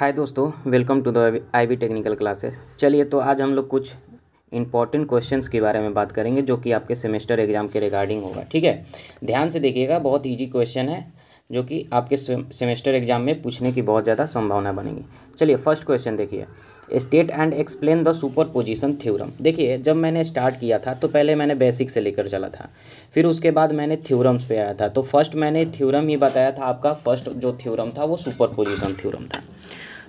हाय दोस्तों welcome to the I V technical classes चलिए तो आज हम लोग कुछ इंपॉर्टेंट क्वेश्चंस के बारे में बात करेंगे जो कि आपके सेमेस्टर एग्जाम के रिगार्डिंग होगा ठीक है ध्यान से देखिएगा बहुत इजी क्वेश्चन है जो कि आपके सेमेस्टर एग्जाम में पूछने की बहुत ज़्यादा संभावना बनेगी चलिए फर्स्ट क्वेश्चन देखिए state and explain the superposition theorem देखिए जब मैंने स्टार्ट किया था तो पहले मैंने बेसिक से लेकर चला था फिर उसके बाद मैंने थ्योरम्स पे आया था तो फर्स्ट मैंने थ्योरम ही बताया था आपका फर्स्ट जो थ्योरम था वो सुपर पोजिशन थ्योरम था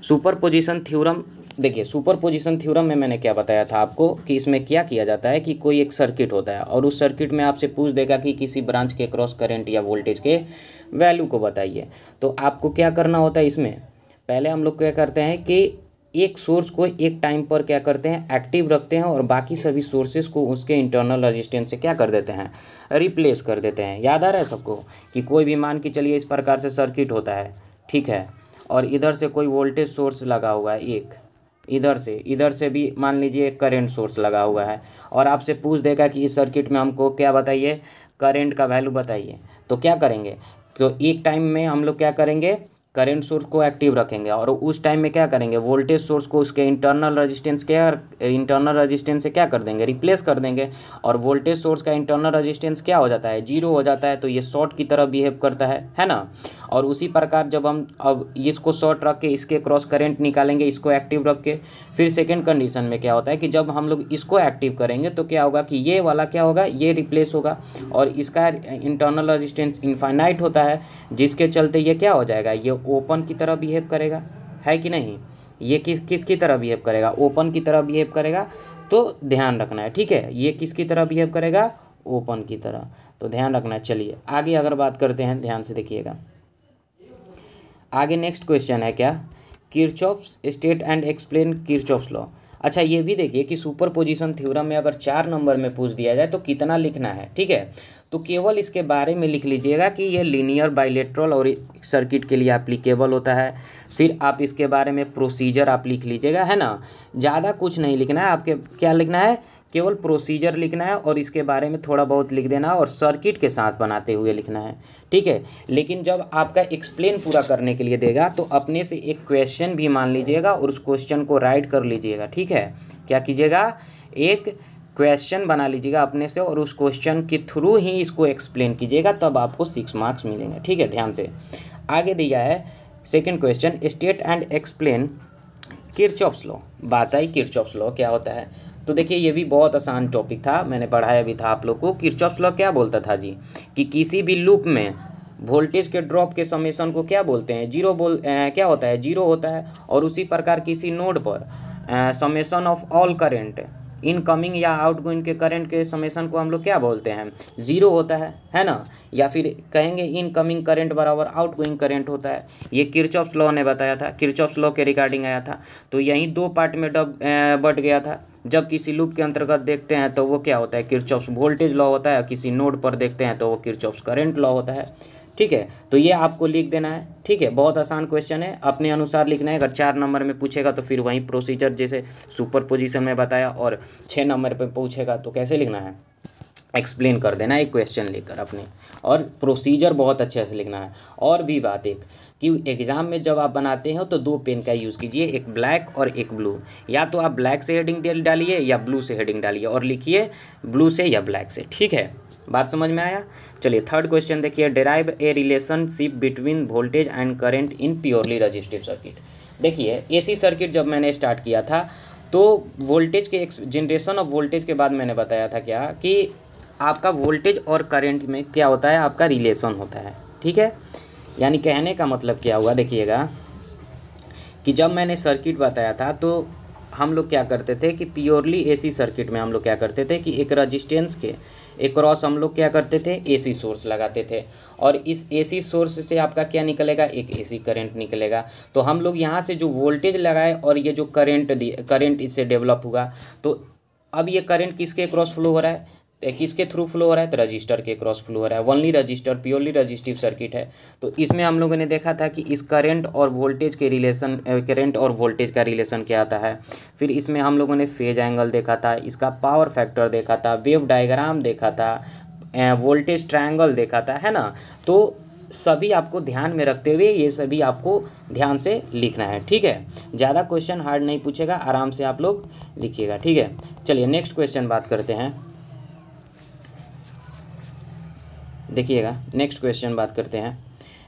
सुपर पोजिशन थ्योरम देखिए सुपर पोजिशन थ्योरम में मैंने क्या बताया था आपको कि इसमें क्या किया जाता है कि कोई एक सर्किट होता है और उस सर्किट में आपसे पूछ देगा कि किसी ब्रांच के क्रॉस करंट या वोल्टेज के वैल्यू को बताइए तो आपको क्या करना होता है इसमें पहले हम लोग क्या करते हैं कि एक सोर्स को एक टाइम पर क्या करते हैं एक्टिव रखते हैं और बाकी सभी सोर्सेज को उसके इंटरनल रजिस्टेंस से क्या कर देते हैं रिप्लेस कर देते हैं याद आ रहा है सबको कि कोई भी मान के चलिए इस प्रकार से सर्किट होता है ठीक है और इधर से कोई वोल्टेज सोर्स लगा हुआ है एक इधर से इधर से भी मान लीजिए एक करेंट सोर्स लगा हुआ है और आपसे पूछ देगा कि इस सर्किट में हमको क्या बताइए करेंट का वैल्यू बताइए तो क्या करेंगे तो एक टाइम में हम लोग क्या करेंगे करेंट सोर्स को एक्टिव रखेंगे और उस टाइम में क्या करेंगे वोल्टेज सोर्स को उसके इंटरनल रेजिस्टेंस क्या इंटरनल रेजिस्टेंस से क्या कर देंगे रिप्लेस कर देंगे और वोल्टेज सोर्स का इंटरनल रेजिस्टेंस क्या हो जाता है जीरो हो जाता है तो ये शॉर्ट की तरह बिहेव करता है है ना और उसी प्रकार जब हम अब इसको शॉर्ट रख के इसके क्रॉस करेंट निकालेंगे इसको एक्टिव रख के फिर सेकेंड कंडीशन में क्या होता है कि जब हम लोग इसको एक्टिव करेंगे तो क्या होगा कि ये वाला क्या होगा ये रिप्लेस होगा और इसका इंटरनल रजिस्टेंस इन्फाइनाइट होता है जिसके चलते ये क्या हो जाएगा ये ओपन की तरह बिहेव करेगा है कि नहीं ये किस किस की तरह बिहेव करेगा ओपन की तरह बिहेव करेगा तो ध्यान रखना है ठीक है ये किसकी तरह बिहेव करेगा ओपन की तरह तो ध्यान रखना है चलिए आगे अगर बात करते हैं ध्यान से देखिएगा आगे नेक्स्ट क्वेश्चन है क्या Kirchhoff's state and explain Kirchhoff's law अच्छा ये भी देखिए कि सुपर पोजिशन थ्योरम में अगर चार नंबर में पूछ दिया जाए तो कितना लिखना है ठीक है तो केवल इसके बारे में लिख लीजिएगा कि ये लीनियर बाइलेट्रल और सर्किट के लिए अप्लीकेबल होता है फिर आप इसके बारे में प्रोसीजर आप लिख लीजिएगा है ना ज़्यादा कुछ नहीं लिखना है आपके क्या लिखना है केवल प्रोसीजर लिखना है और इसके बारे में थोड़ा बहुत लिख देना है और सर्किट के साथ बनाते हुए लिखना है ठीक है लेकिन जब आपका एक्सप्लेन पूरा करने के लिए देगा तो अपने से एक क्वेश्चन भी मान लीजिएगा और उस क्वेश्चन को राइट कर लीजिएगा ठीक है क्या कीजिएगा एक क्वेश्चन बना लीजिएगा अपने से और उस क्वेश्चन के थ्रू ही इसको एक्सप्लेन कीजिएगा तब आपको सिक्स मार्क्स मिलेंगे ठीक है ध्यान से आगे दिया है second question state and explain Kirchhoff's law बात आई किरचॉप्स लॉ क्या होता है तो देखिए ये भी बहुत आसान टॉपिक था मैंने पढ़ाया भी था आप लोग को किरचॉप्स लॉ क्या बोलता था जी कि किसी भी लूप में वोल्टेज के ड्रॉप के समेसन को क्या बोलते हैं जीरो बोल आ, क्या होता है जीरो होता है और उसी प्रकार किसी नोड पर summation of all current incoming या आउटगोइंग के करंट के समेसन को हम लोग क्या बोलते हैं जीरो होता है है ना या फिर कहेंगे इनकमिंग करंट बराबर आउटगोइंग करंट होता है ये किरचॉप्स लॉ ने बताया था किरचॉप्स लॉ के रिगार्डिंग आया था तो यहीं दो पार्ट में डब बट गया था जब किसी लूप के अंतर्गत देखते हैं तो वो क्या होता है किरचॉप्स वोल्टेज लॉ होता है किसी नोड पर देखते हैं तो वो किरचॉप्स करेंट लॉ होता है ठीक है तो ये आपको लिख देना है ठीक है बहुत आसान क्वेश्चन है अपने अनुसार लिखना है अगर चार नंबर में पूछेगा तो फिर वहीं प्रोसीजर जैसे सुपर पोजिशन में बताया और छः नंबर पर पूछेगा तो कैसे लिखना है एक्सप्लेन कर देना एक क्वेश्चन लेकर अपने और प्रोसीजर बहुत अच्छे से लिखना है और भी बात एक कि एग्ज़ाम में जब आप बनाते हो तो दो पेन का यूज़ कीजिए एक ब्लैक और एक ब्लू या तो आप ब्लैक से हेडिंग डालिए या ब्लू से हेडिंग डालिए और लिखिए ब्लू से या ब्लैक से ठीक है बात समझ में आया चलिए थर्ड क्वेश्चन देखिए derive a relationship between voltage and current in purely resistive circuit देखिए ए सर्किट जब मैंने स्टार्ट किया था तो वोल्टेज के जनरेशन ऑफ वोल्टेज के बाद मैंने बताया था क्या कि आपका वोल्टेज और करंट में क्या होता है आपका रिलेशन होता है ठीक है यानी कहने का मतलब क्या हुआ देखिएगा कि जब मैंने सर्किट बताया था तो हम लोग क्या करते थे कि प्योरली एसी सर्किट में हम लोग क्या करते थे कि एक रजिस्टेंस के एक क्रॉस हम लोग क्या करते थे एसी सोर्स लगाते थे और इस एसी सोर्स से आपका क्या निकलेगा एक एसी करंट निकलेगा तो हम लोग यहाँ से जो वोल्टेज लगाए और ये जो करंट दिए करंट इससे डेवलप हुआ तो अब ये करंट किसके क्रॉस फ्लो हो रहा है तो किसके थ्रू फ्लो हो रहा है तो रजिस्टर के क्रॉस फ्लो हो रहा है only resistor purely resistive circuit है तो इसमें हम लोगों ने देखा था कि इस करंट और वोल्टेज के रिलेशन करंट और वोल्टेज का रिलेशन क्या आता है फिर इसमें हम लोगों ने फेज एंगल देखा था इसका पावर फैक्टर देखा था वेव डायग्राम देखा था वोल्टेज ट्राइंगल देखा था है ना तो सभी आपको ध्यान में रखते हुए ये सभी आपको ध्यान से लिखना है ठीक है ज़्यादा क्वेश्चन हार्ड नहीं पूछेगा आराम से आप लोग लिखिएगा ठीक है चलिए नेक्स्ट क्वेश्चन बात करते हैं देखिएगा नेक्स्ट क्वेश्चन बात करते हैं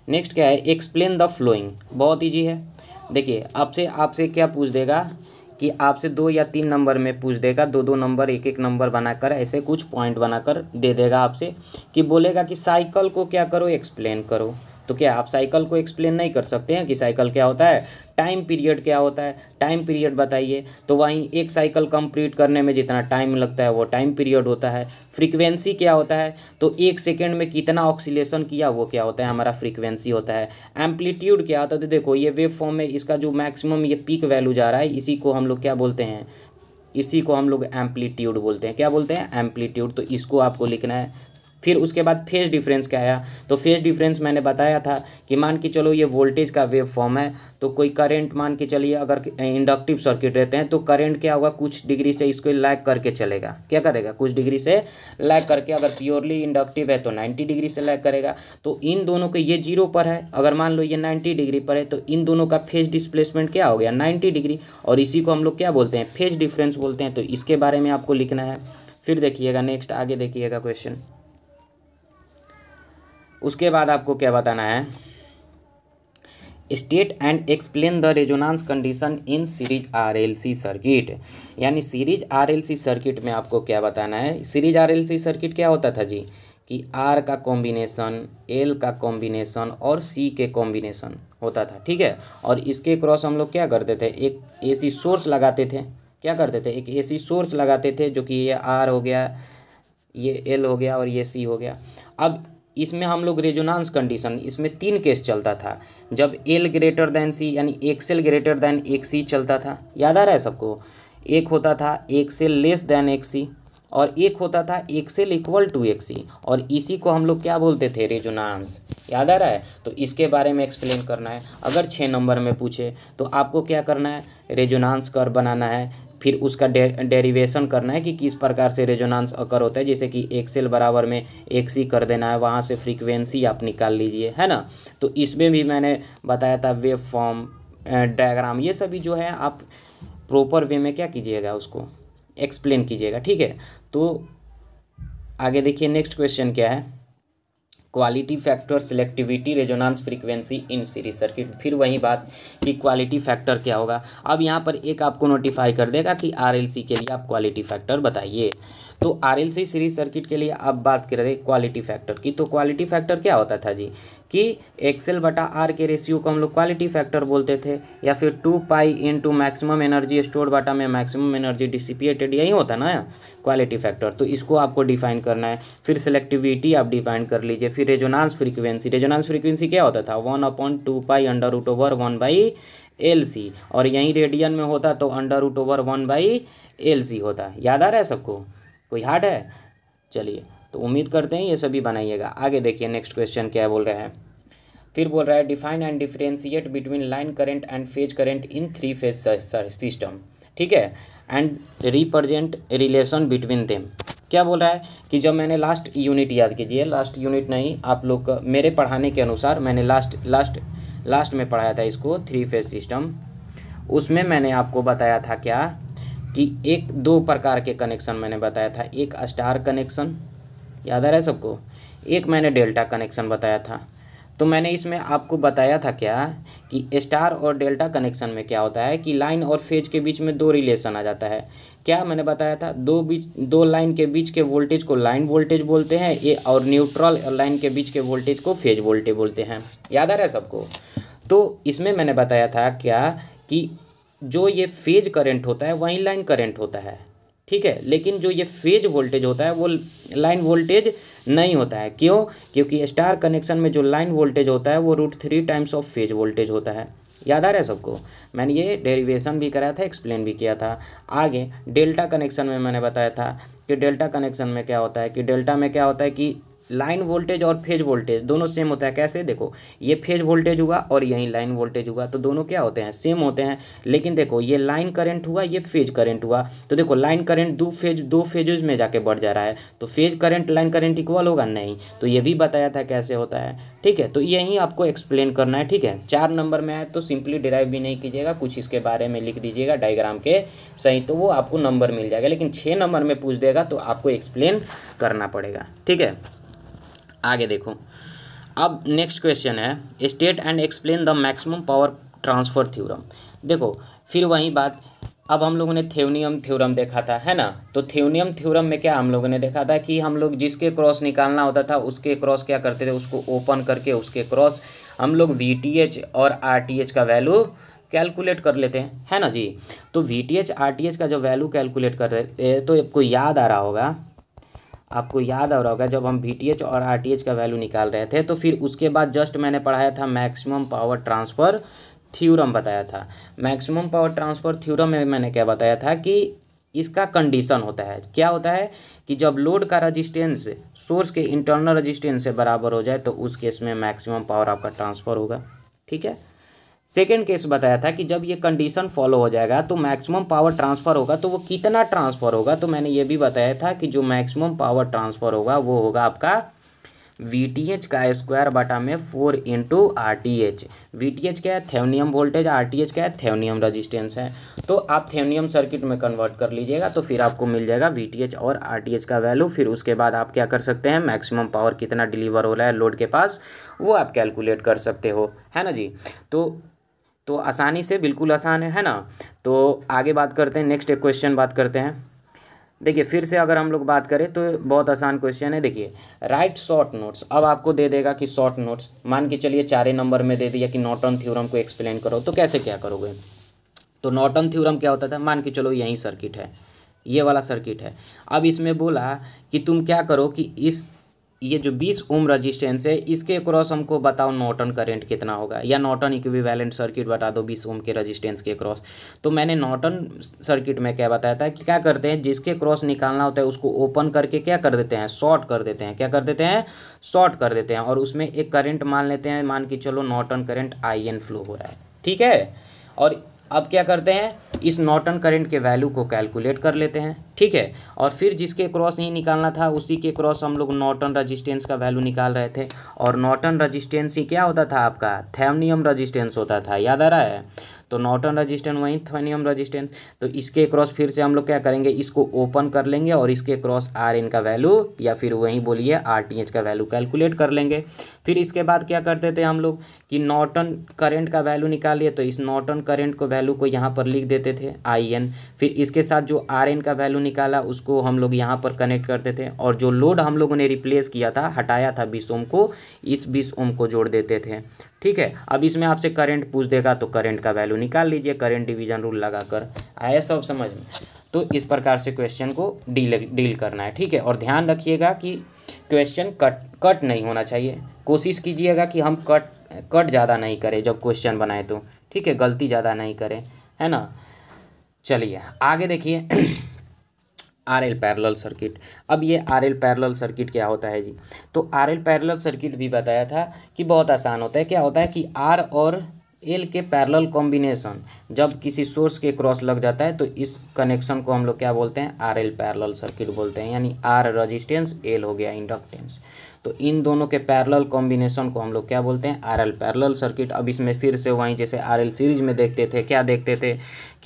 नेक्स्ट क्या है एक्सप्लेन द फ्लोइंग बहुत ईजी है देखिए आपसे आपसे क्या पूछ देगा कि आपसे दो या तीन नंबर में पूछ देगा दो दो नंबर एक एक नंबर बनाकर ऐसे कुछ पॉइंट बनाकर दे देगा आपसे कि बोलेगा कि साइकिल को क्या करो एक्सप्लेन करो तो क्या आप साइकिल को एक्सप्लेन नहीं कर सकते हैं कि साइकिल क्या होता है टाइम पीरियड क्या होता है टाइम पीरियड बताइए तो वहीं एक साइकिल कंप्लीट करने में जितना टाइम लगता है वो टाइम पीरियड होता है फ्रीक्वेंसी क्या होता है तो एक सेकेंड में कितना ऑक्सीलेशन किया वो क्या होता है हमारा फ्रीक्वेंसी होता है एम्पलीट्यूड क्या होता है तो देखो ये वेव फॉर्म में इसका जो मैक्सिमम ये पीक वैल्यू जा रहा है इसी को हम लोग क्या बोलते हैं इसी को हम लोग एम्पलीट्यूड बोलते हैं क्या बोलते हैं एम्पलीट्यूड तो इसको आपको लिखना है फिर उसके बाद फेज डिफरेंस क्या आया तो फेज डिफरेंस मैंने बताया था कि मान के चलो ये वोल्टेज का वेव फॉर्म है तो कोई करंट मान के चलिए अगर इंडक्टिव सर्किट रहते हैं तो करंट क्या होगा कुछ डिग्री से इसको लैग करके चलेगा क्या करेगा कुछ डिग्री से लैग करके अगर प्योरली इंडक्टिव है तो नाइन्टी डिग्री से लैग करेगा तो इन दोनों के ये जीरो पर है अगर मान लो ये नाइन्टी डिग्री पर है तो इन दोनों का फेज डिस्प्लेसमेंट क्या हो गया नाइन्टी डिग्री और इसी को हम लोग क्या बोलते हैं फेज डिफरेंस बोलते हैं तो इसके बारे में आपको लिखना है फिर देखिएगा नेक्स्ट आगे देखिएगा क्वेश्चन उसके बाद आपको क्या बताना है state and explain the resonance condition in series RLC circuit यानी सीरीज आरएलसी सर्किट में आपको क्या बताना है सीरीज आरएलसी सर्किट क्या होता था जी कि आर का कॉम्बिनेशन एल का कॉम्बिनेशन और सी के कॉम्बिनेशन होता था ठीक है और इसके क्रॉस हम लोग क्या करते थे एक सी सोर्स लगाते थे क्या करते थे एक सी सोर्स लगाते थे जो कि ये आर हो गया ये एल हो गया और ये सी हो गया अब इसमें हम लोग रेजोनांस कंडीशन इसमें तीन केस चलता था जब एल ग्रेटर देन सी यानी एक्सेल ग्रेटर देन एक सी चलता था याद आ रहा है सबको एक होता था एक सेल लेस देन एक सी और एक होता था एक सेल इक्वल टू एक सी और इसी को हम लोग क्या बोलते थे रेजोनांस याद आ रहा है तो इसके बारे में एक्सप्लेन करना है अगर छः नंबर में पूछे तो आपको क्या करना है रेजोनांस कर बनाना है फिर उसका डे डेरिवेशन करना है कि किस प्रकार से रेजोनांस अकर होता है जैसे कि एक्सेल बराबर में एक्सी कर देना है वहाँ से फ्रीक्वेंसी आप निकाल लीजिए है ना तो इसमें भी मैंने बताया था वेव फॉर्म डायग्राम ये सभी जो है आप प्रॉपर वे में क्या कीजिएगा उसको एक्सप्लेन कीजिएगा ठीक है तो आगे देखिए नेक्स्ट क्वेश्चन क्या है quality factor selectivity resonance frequency in series circuit फिर वही बात कि क्वालिटी फैक्टर क्या होगा अब यहाँ पर एक आपको नोटिफाई कर देगा कि आर के लिए आप क्वालिटी फैक्टर बताइए तो R L C series circuit के लिए अब बात कर रहे क्वालिटी फैक्टर की तो क्वालिटी फैक्टर क्या होता था जी कि एक्सेल बटा आर के रेशियो को हम लोग क्वालिटी फैक्टर बोलते थे या फिर two pi into maximum energy store बटा में मैक्सिमम एनर्जी डिसिपिएटेड यही होता ना क्वालिटी फैक्टर तो इसको आपको डिफाइन करना है फिर सेलेक्टिविटी आप डिफाइन कर लीजिए फिर रेजोनांस फ्रीक्वेंसी रेजोनांस फ्रीक्वेंसी क्या होता था one upon two pi under root over one by L C और यहीं रेडियन में होता तो under root over one by L C होता याद आ रहा है सबको कोई हार्ड है चलिए तो उम्मीद करते हैं ये सभी बनाइएगा आगे देखिए नेक्स्ट क्वेश्चन क्या बोल रहे हैं फिर बोल रहा है define and differentiate between line current and phase current in three phase system ठीक है and represent relation between them क्या बोल रहा है कि जब मैंने लास्ट यूनिट याद कीजिए लास्ट यूनिट नहीं आप लोग मेरे पढ़ाने के अनुसार मैंने लास्ट लास्ट लास्ट में पढ़ाया था इसको थ्री फेज सिस्टम उसमें मैंने आपको बताया था क्या कि एक दो प्रकार के कनेक्शन मैंने बताया था एक स्टार कनेक्शन याद आ रहा है सबको एक मैंने डेल्टा कनेक्शन बताया था तो मैंने इसमें आपको बताया था क्या कि स्टार और डेल्टा कनेक्शन में क्या होता है कि लाइन और फेज के बीच में दो रिलेशन आ जाता है क्या मैंने बताया था दो बीच दो लाइन के बीच के वोल्टेज को लाइन वोल्टेज बोलते हैं ये और न्यूट्रल और लाइन के बीच के वोल्टेज को फेज वोल्टेज बोलते हैं याद आ रहा है सबको तो इसमें मैंने बताया था क्या कि जो ये फेज करंट होता है वही लाइन करंट होता है ठीक है लेकिन जो ये फेज वोल्टेज होता है वो लाइन वोल्टेज नहीं होता है क्यों क्योंकि स्टार कनेक्शन में जो लाइन वोल्टेज होता है वो root three times of phase voltage होता है याद आ रहा है सबको मैंने ये डेरिवेशन भी कराया था एक्सप्लेन भी किया था आगे डेल्टा कनेक्शन में मैंने बताया था कि डेल्टा कनेक्शन में क्या होता है कि डेल्टा में क्या होता है कि लाइन वोल्टेज और फेज वोल्टेज दोनों सेम होता है कैसे देखो ये फेज वोल्टेज हुआ और यही लाइन वोल्टेज हुआ तो दोनों क्या होते हैं सेम होते हैं लेकिन देखो ये लाइन करंट हुआ ये फेज करंट हुआ तो देखो लाइन करंट दो फेज दो फेजेज में जाके बढ़ जा रहा है तो phase current line current equal होगा नहीं तो ये भी बताया था कैसे होता है ठीक है तो यही आपको एक्सप्लेन करना है ठीक है चार नंबर में आए तो सिंपली डिराइव भी नहीं कीजिएगा कुछ इसके बारे में लिख दीजिएगा डायग्राम के सही तो वो आपको नंबर मिल जाएगा लेकिन छः नंबर में पूछ देगा तो आपको एक्सप्लेन करना पड़ेगा ठीक है आगे देखो अब नेक्स्ट क्वेश्चन है state and explain the maximum power transfer theorem देखो फिर वही बात अब हम लोगों ने थेवनियम थ्योरम देखा था है ना तो थेवनियम थ्योरम में क्या हम लोगों ने देखा था कि हम लोग जिसके क्रॉस निकालना होता था उसके क्रॉस क्या करते थे उसको ओपन करके उसके क्रॉस हम लोग वी और आर का वैल्यू कैलकुलेट कर लेते हैं है ना जी तो V T H R T H का जो वैल्यू कैलकुलेट कर रहे तो आपको याद आ रहा होगा आपको याद आ रहा होगा जब हम वी और आर का वैल्यू निकाल रहे थे तो फिर उसके बाद जस्ट मैंने पढ़ाया था मैक्सिमम पावर ट्रांसफ़र थ्योरम बताया था मैक्सिमम पावर ट्रांसफ़र थ्योरम में मैंने क्या बताया था कि इसका कंडीशन होता है क्या होता है कि जब लोड का रजिस्टेंस सोर्स के इंटरनल रजिस्टेंस से बराबर हो जाए तो उस केस में मैक्सिमम पावर आपका ट्रांसफ़र होगा ठीक है सेकेंड केस बताया था कि जब ये कंडीशन फॉलो हो जाएगा तो मैक्सिमम पावर ट्रांसफ़र होगा तो वो कितना ट्रांसफ़र होगा तो मैंने ये भी बताया था कि जो मैक्सिमम पावर ट्रांसफ़र होगा वो होगा आपका वी टी एच का स्क्वायर बटा में four into R T H V T H क्या है Thevenin voltage R T H क्या है थेवनियम रजिस्टेंस है तो आप थेवनियम सर्किट में कन्वर्ट कर लीजिएगा तो फिर आपको मिल जाएगा वी टी एच और आर टी एच का वैल्यू फिर उसके बाद आप क्या कर सकते हैं मैक्सिमम पावर कितना डिलीवर हो रहा है लोड के पास वो आप कैलकुलेट कर सकते हो है ना जी तो तो आसानी से बिल्कुल आसान है है ना तो आगे बात करते हैं नेक्स्ट एक क्वेश्चन बात करते हैं देखिए फिर से अगर हम लोग बात करें तो बहुत आसान क्वेश्चन है देखिए राइट शॉर्ट नोट्स अब आपको दे देगा कि शॉर्ट नोट्स मान के चलिए चारे नंबर में दे दिया कि नॉटन थ्योरम को एक्सप्लेन करो तो कैसे क्या करोगे तो नॉटन थ्योरम क्या होता था मान के चलो यही सर्किट है ये वाला सर्किट है अब इसमें बोला कि तुम क्या करो कि इस ये जो 20 ओम रेजिस्टेंस है इसके क्रॉस हमको बताओ नॉटन करेंट कितना होगा या नॉटन इक्विवेलेंट सर्किट बता दो 20 ओम के रजिस्टेंस के क्रॉस तो मैंने नॉटन सर्किट में क्या बताया था कि क्या करते हैं जिसके क्रॉस निकालना होता है उसको ओपन करके क्या कर देते हैं शॉर्ट कर देते हैं क्या कर देते हैं शॉर्ट कर देते हैं और उसमें एक करेंट मान लेते हैं मान के चलो नॉटन करेंट आई फ्लो हो रहा है ठीक है और अब क्या करते हैं इस नॉटन करंट के वैल्यू को कैलकुलेट कर लेते हैं ठीक है और फिर जिसके क्रॉस नहीं निकालना था उसी के क्रॉस हम लोग नॉटन रजिस्टेंस का वैल्यू निकाल रहे थे और नॉटन रजिस्टेंस ही क्या होता था आपका थैमनियम रजिस्टेंस होता था याद आ रहा है तो नॉटन रजिस्टेंस वहीं थोनियम रजिस्टेंस तो इसके क्रॉस फिर से हम लोग क्या करेंगे इसको ओपन कर लेंगे और इसके क्रॉस आर एन का वैल्यू या फिर वहीं बोलिए आर टी एच का वैल्यू कैलकुलेट कर लेंगे फिर इसके बाद क्या करते थे हम लोग कि नॉटन करेंट का वैल्यू निकालिए तो इस नॉटन करेंट को वैल्यू को यहाँ पर लिख देते थे आई एन फिर इसके साथ जो आर एन का वैल्यू निकाला उसको हम लोग यहाँ पर कनेक्ट करते थे और जो लोड हम लोगों ने रिप्लेस किया था हटाया था बीस ओम को इस बीस ओम को जोड़ देते थे ठीक है अब इसमें आपसे करंट पूछ देगा तो करंट का वैल्यू निकाल लीजिए करंट डिवीजन रूल लगाकर आया सब समझ में तो इस प्रकार से क्वेश्चन को डील डील करना है ठीक है और ध्यान रखिएगा कि क्वेश्चन कट कट नहीं होना चाहिए कोशिश कीजिएगा कि हम कट कट ज़्यादा नहीं करें जब क्वेश्चन बनाए तो ठीक है गलती ज़्यादा नहीं करें है ना चलिए आगे देखिए आर एल पैरल सर्किट अब ये आर एल पैरल सर्किट क्या होता है जी तो आर एल पैरल सर्किट भी बताया था कि बहुत आसान होता है क्या होता है कि आर और एल के पैरल कॉम्बिनेशन जब किसी सोर्स के क्रॉस लग जाता है तो इस कनेक्शन को हम लोग क्या बोलते हैं आर एल पैरल सर्किट बोलते हैं यानी आर रजिस्टेंस एल हो गया इंडक्टेंस तो इन दोनों के पैरल कॉम्बिनेशन को हम लोग क्या बोलते हैं आर एल पैरल सर्किट अब इसमें फिर से वहीं जैसे आर एल सीरीज में देखते थे क्या देखते थे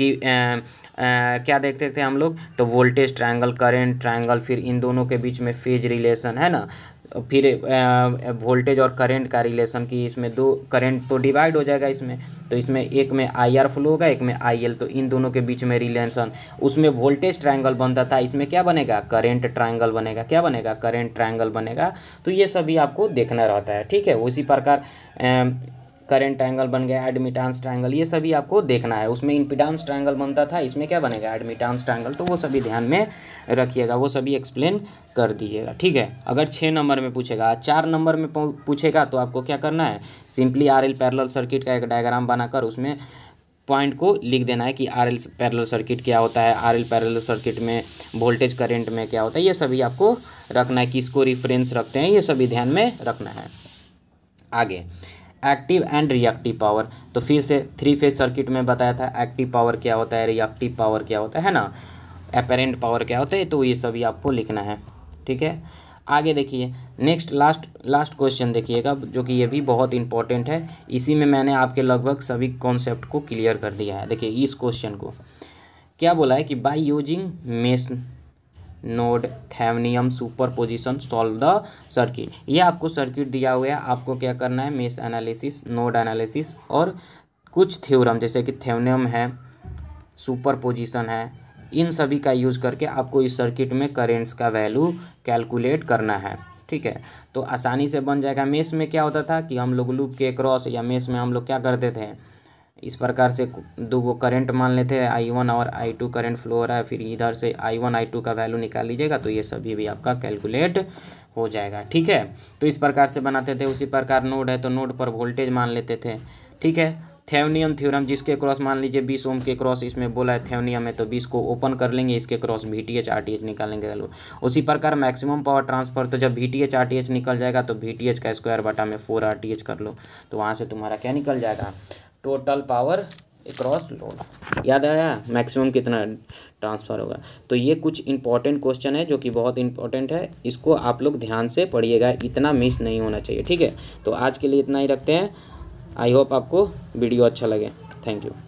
कि आ, आ, क्या देखते थे हम लोग तो वोल्टेज ट्रायंगल करंट ट्रायंगल फिर इन दोनों के बीच में फेज रिलेशन है ना फिर वोल्टेज और करंट का रिलेशन कि इसमें दो करंट तो डिवाइड हो जाएगा इसमें तो इसमें एक में आई आर फ्लो होगा एक में आई एल तो इन दोनों के बीच में रिलेशन उसमें वोल्टेज ट्रायंगल बनता था इसमें क्या बनेगा करंट ट्रायंगल बनेगा क्या बनेगा करंट ट्रायंगल बनेगा तो ये सभी आपको देखना रहता है ठीक है उसी प्रकार करेंट एंगल बन गया एडमिटांस ट्रायंगल ये सभी आपको देखना है उसमें इम्पिडांस ट्रायंगल बनता था इसमें क्या बनेगा एडमिटांस ट्रायंगल तो वो सभी ध्यान में रखिएगा वो सभी एक्सप्लेन कर दीजिएगा ठीक है अगर छः नंबर में पूछेगा चार नंबर में पूछेगा तो आपको क्या करना है simply R L parallel circuit का एक डायग्राम बनाकर उसमें पॉइंट को लिख देना है कि आर एल पैरल सर्किट क्या होता है आर एल पैरल सर्किट में वोल्टेज करंट में क्या होता है ये सभी आपको रखना है किसको रिफरेंस रखते हैं ये सभी ध्यान में रखना है आगे एक्टिव एंड रिएक्टिव पावर तो फिर से थ्री फेज सर्किट में बताया था एक्टिव पावर क्या होता है रिएक्टिव पावर क्या होता है, ना अपेरेंट पावर क्या होता है तो ये सभी आपको लिखना है ठीक है आगे देखिए नेक्स्ट लास्ट लास्ट क्वेश्चन देखिएगा जो कि ये भी बहुत इंपॉर्टेंट है इसी में मैंने आपके लगभग सभी कॉन्सेप्ट को क्लियर कर दिया है देखिए इस क्वेश्चन को क्या बोला है कि by using mesh node Thevenin superposition solve the circuit ये आपको सर्किट दिया हुआ है आपको क्या करना है मेस एनालिसिस नोड एनालिसिस और कुछ थ्योरम जैसे कि थेवनियम है सुपर पोजिशन है इन सभी का यूज करके आपको इस सर्किट में करेंट्स का वैल्यू कैलकुलेट करना है ठीक है तो आसानी से बन जाएगा मेस में क्या होता था कि हम लोग लूप के क्रॉस या मेस में हम लोग क्या करते थे इस प्रकार से दो गो करेंट मान लेते हैं आई वन और आई टू करेंट फ्लो हो रहा है फिर इधर से आई वन आई टू का वैल्यू निकाल लीजिएगा तो ये सभी भी आपका कैलकुलेट हो जाएगा ठीक है तो इस प्रकार से बनाते थे उसी प्रकार नोड है तो नोड पर वोल्टेज मान लेते थे ठीक है थेवनियम थ्योरम जिसके क्रॉस मान लीजिए बीस ओम के क्रॉस इसमें बोला है थेवनियम है तो बीस को ओपन कर लेंगे इसके cross V T H R T H निकालेंगे उसी प्रकार मैक्सिमम पावर ट्रांसफर तो जब V T H R T H निकल जाएगा तो वी टी एच का स्क्वायर बटा में फोर आर टी एच कर लो तो वहाँ से तुम्हारा क्या निकल जाएगा टोटल पावर क्रॉस लोड याद आया मैक्सिमम कितना ट्रांसफ़र होगा तो ये कुछ इंपॉर्टेंट क्वेश्चन है जो कि बहुत इंपॉर्टेंट है इसको आप लोग ध्यान से पढ़िएगा इतना मिस नहीं होना चाहिए ठीक है तो आज के लिए इतना ही रखते हैं आई होप आपको वीडियो अच्छा लगे थैंक यू